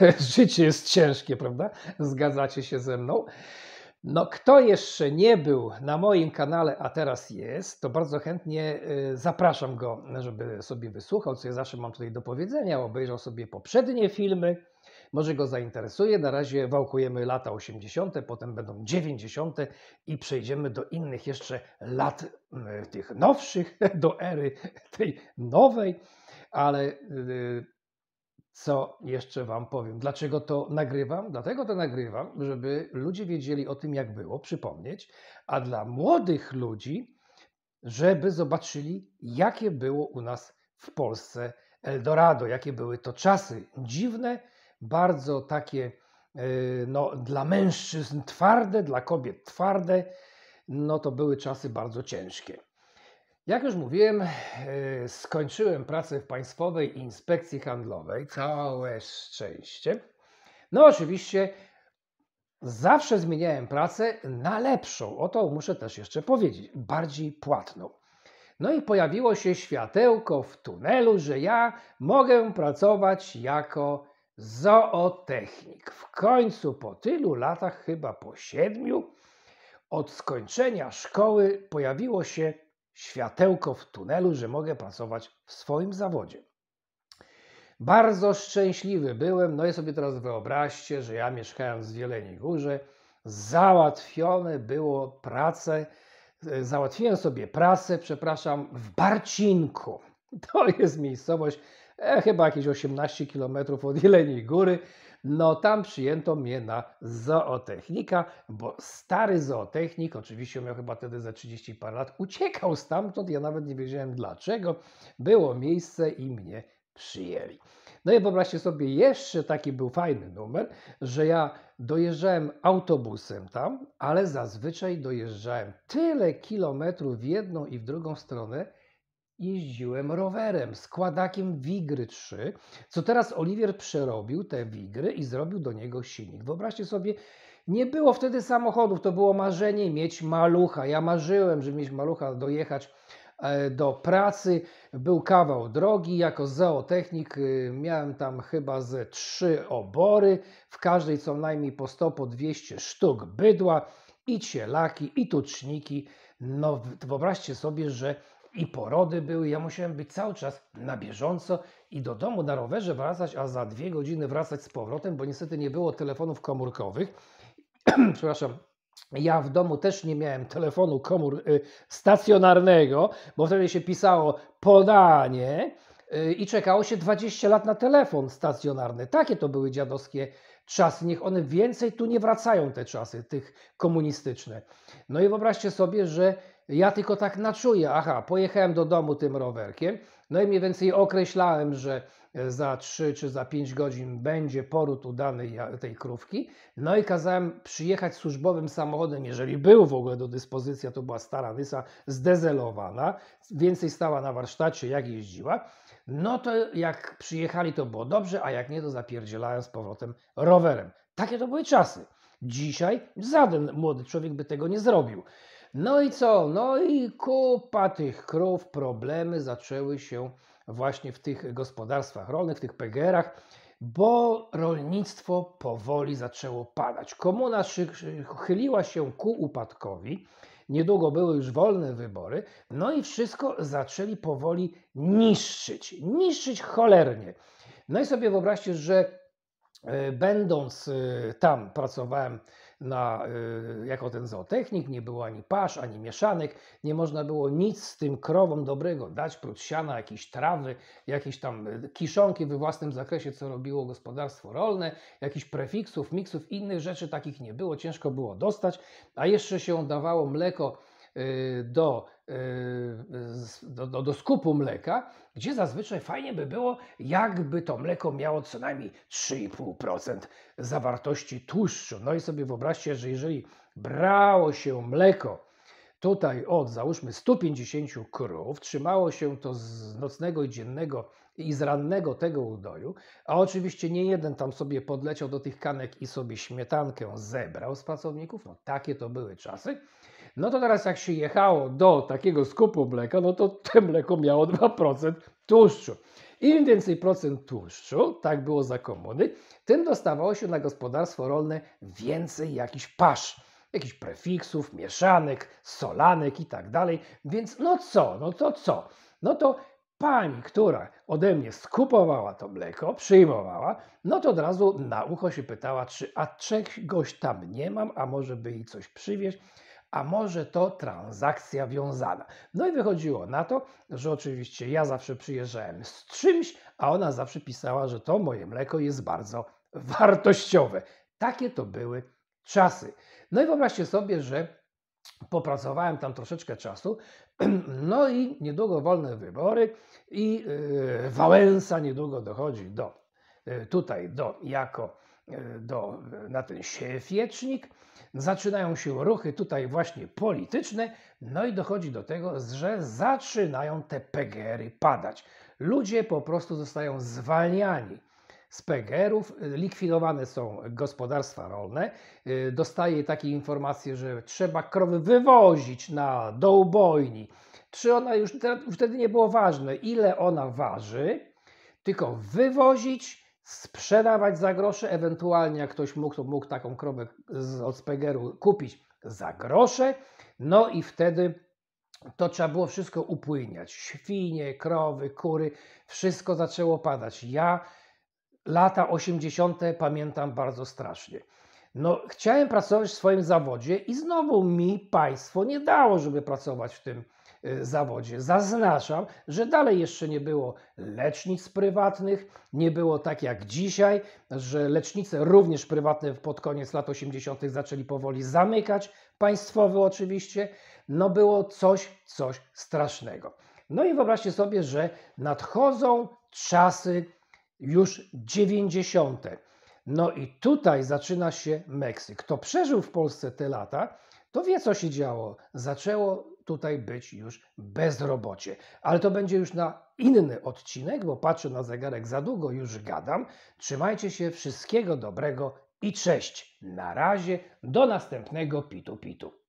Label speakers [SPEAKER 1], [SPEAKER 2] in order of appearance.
[SPEAKER 1] życie jest ciężkie, prawda? Zgadzacie się ze mną? No, kto jeszcze nie był na moim kanale, a teraz jest, to bardzo chętnie y, zapraszam go, żeby sobie wysłuchał, co ja zawsze mam tutaj do powiedzenia, obejrzał sobie poprzednie filmy, może go zainteresuje. Na razie wałkujemy lata 80., potem będą 90. i przejdziemy do innych jeszcze lat y, tych nowszych, do ery tej nowej, ale y, co jeszcze Wam powiem? Dlaczego to nagrywam? Dlatego to nagrywam, żeby ludzie wiedzieli o tym, jak było, przypomnieć, a dla młodych ludzi, żeby zobaczyli, jakie było u nas w Polsce Eldorado, jakie były to czasy dziwne, bardzo takie e, no, dla mężczyzn twarde, dla kobiet twarde, no to były czasy bardzo ciężkie. Jak już mówiłem, e, skończyłem pracę w Państwowej Inspekcji Handlowej. Całe szczęście. No, oczywiście, zawsze zmieniałem pracę na lepszą. O to muszę też jeszcze powiedzieć, bardziej płatną. No i pojawiło się światełko w tunelu, że ja mogę pracować jako zootechnik. W końcu po tylu latach, chyba po siedmiu, od skończenia szkoły pojawiło się światełko w tunelu, że mogę pracować w swoim zawodzie. Bardzo szczęśliwy byłem. No i sobie teraz wyobraźcie, że ja mieszkając w Jeleniej Górze, załatwione było pracę, e, załatwiłem sobie pracę, przepraszam, w Barcinku. To jest miejscowość e, chyba jakieś 18 km od Jeleniej Góry. No tam przyjęto mnie na zootechnika, bo stary zootechnik, oczywiście miał chyba wtedy za 30 par lat, uciekał stamtąd, ja nawet nie wiedziałem dlaczego. Było miejsce i mnie przyjęli. No i wyobraźcie sobie, jeszcze taki był fajny numer, że ja dojeżdżałem autobusem tam, ale zazwyczaj dojeżdżałem tyle kilometrów w jedną i w drugą stronę, jeździłem rowerem, składakiem Wigry 3, co teraz Oliwier przerobił te Wigry i zrobił do niego silnik. Wyobraźcie sobie, nie było wtedy samochodów, to było marzenie mieć malucha. Ja marzyłem, żeby mieć malucha, dojechać e, do pracy. Był kawał drogi. Jako zootechnik y, miałem tam chyba ze trzy obory, w każdej co najmniej po 100, po 200 sztuk bydła i cielaki, i tuczniki. No wyobraźcie sobie, że i porody były. Ja musiałem być cały czas na bieżąco i do domu na rowerze wracać, a za dwie godziny wracać z powrotem, bo niestety nie było telefonów komórkowych. Przepraszam, ja w domu też nie miałem telefonu komór y, stacjonarnego, bo wtedy się pisało podanie y, i czekało się 20 lat na telefon stacjonarny. Takie to były dziadowskie czasy. Niech one więcej tu nie wracają, te czasy, tych komunistyczne. No i wyobraźcie sobie, że ja tylko tak naczuję, aha, pojechałem do domu tym rowerkiem, no i mniej więcej określałem, że e, za 3 czy za 5 godzin będzie poród u danej tej krówki, no i kazałem przyjechać służbowym samochodem, jeżeli był w ogóle do dyspozycji, to była stara Nysa, zdezelowana, więcej stała na warsztacie, jak jeździła, no to jak przyjechali to było dobrze, a jak nie to zapierdzielałem z powrotem rowerem. Takie to były czasy. Dzisiaj żaden młody człowiek by tego nie zrobił. No i co? No i kupa tych krów, problemy zaczęły się właśnie w tych gospodarstwach rolnych, w tych PGR-ach, bo rolnictwo powoli zaczęło padać. Komuna chyliła się ku upadkowi, niedługo były już wolne wybory, no i wszystko zaczęli powoli niszczyć, niszczyć cholernie. No i sobie wyobraźcie, że e, będąc e, tam, pracowałem na, y, jako ten zootechnik, nie było ani pasz, ani mieszanek, nie można było nic z tym krowom dobrego dać, prócz siana, jakiejś trawy, jakieś tam y, kiszonki we własnym zakresie, co robiło gospodarstwo rolne, jakichś prefiksów, miksów, innych rzeczy takich nie było, ciężko było dostać, a jeszcze się dawało mleko Y, do, do, y, do, do skupu mleka, gdzie zazwyczaj fajnie by było, jakby to mleko miało co najmniej 3,5% zawartości tłuszczu. No i sobie wyobraźcie, że jeżeli brało się mleko tutaj od załóżmy 150 krów, trzymało się to z nocnego i dziennego i z rannego tego udoju, a oczywiście nie jeden tam sobie podleciał do tych kanek i sobie śmietankę zebrał z pracowników, no takie to były czasy, no to teraz jak się jechało do takiego skupu mleka, no to te mleko miało 2% tłuszczu. Im więcej procent tłuszczu, tak było za komuny, tym dostawało się na gospodarstwo rolne więcej jakichś pasz, jakichś prefiksów, mieszanek, solanek i tak dalej. Więc no co, no to co? No to pani, która ode mnie skupowała to mleko, przyjmowała, no to od razu na ucho się pytała, czy a czegoś tam nie mam, a może by jej coś przywieźć, a może to transakcja wiązana. No i wychodziło na to, że oczywiście ja zawsze przyjeżdżałem z czymś, a ona zawsze pisała, że to moje mleko jest bardzo wartościowe. Takie to były czasy. No i wyobraźcie sobie, że Popracowałem tam troszeczkę czasu, no i niedługo wolne wybory i e, Wałęsa niedługo dochodzi do e, tutaj do, jako e, do, na ten świecznik. Zaczynają się ruchy tutaj właśnie polityczne, no i dochodzi do tego, że zaczynają te PGR-y padać. Ludzie po prostu zostają zwalniani. Z PGR-ów likwidowane są gospodarstwa rolne. Y, dostaje takie informacje, że trzeba krowy wywozić na dołbojni. Czy ona już wtedy nie było ważne, ile ona waży, tylko wywozić, sprzedawać za grosze, ewentualnie jak ktoś mógł, to mógł taką krowę z, od Spegeru kupić za grosze, no i wtedy to trzeba było wszystko upłyniać. Świnie, krowy, kury, wszystko zaczęło padać. Ja lata 80. pamiętam bardzo strasznie. No, chciałem pracować w swoim zawodzie i znowu mi państwo nie dało, żeby pracować w tym y, zawodzie. Zaznaczam, że dalej jeszcze nie było lecznic prywatnych, nie było tak jak dzisiaj, że lecznice również prywatne pod koniec lat 80. zaczęli powoli zamykać, państwowe oczywiście. No było coś, coś strasznego. No i wyobraźcie sobie, że nadchodzą czasy już 90. No i tutaj zaczyna się Meksyk. Kto przeżył w Polsce te lata, to wie, co się działo. Zaczęło tutaj być już bezrobocie. Ale to będzie już na inny odcinek, bo patrzę na zegarek za długo, już gadam. Trzymajcie się, wszystkiego dobrego i cześć. Na razie, do następnego pitu pitu.